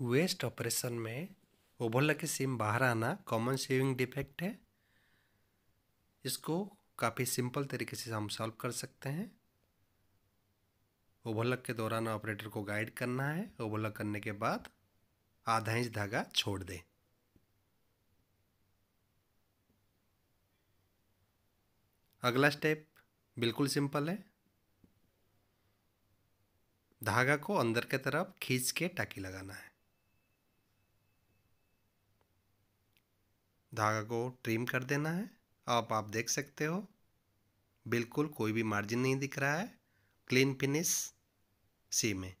waste operation में ओवरला की SIM बाहर आना कॉमन सेविंग डिफेक्ट है इसको काफ़ी सिंपल तरीके से हम सॉल्व कर सकते हैं ओवरलक के दौरान ऑपरेटर को गाइड करना है ओवरलक करने के बाद आधा इंच धागा छोड़ दें अगला स्टेप बिल्कुल सिंपल है धागा को अंदर के तरफ खींच के टाकी लगाना है धागा को ट्रिम कर देना है आप आप देख सकते हो बिल्कुल कोई भी मार्जिन नहीं दिख रहा है क्लीन फिनिश सी में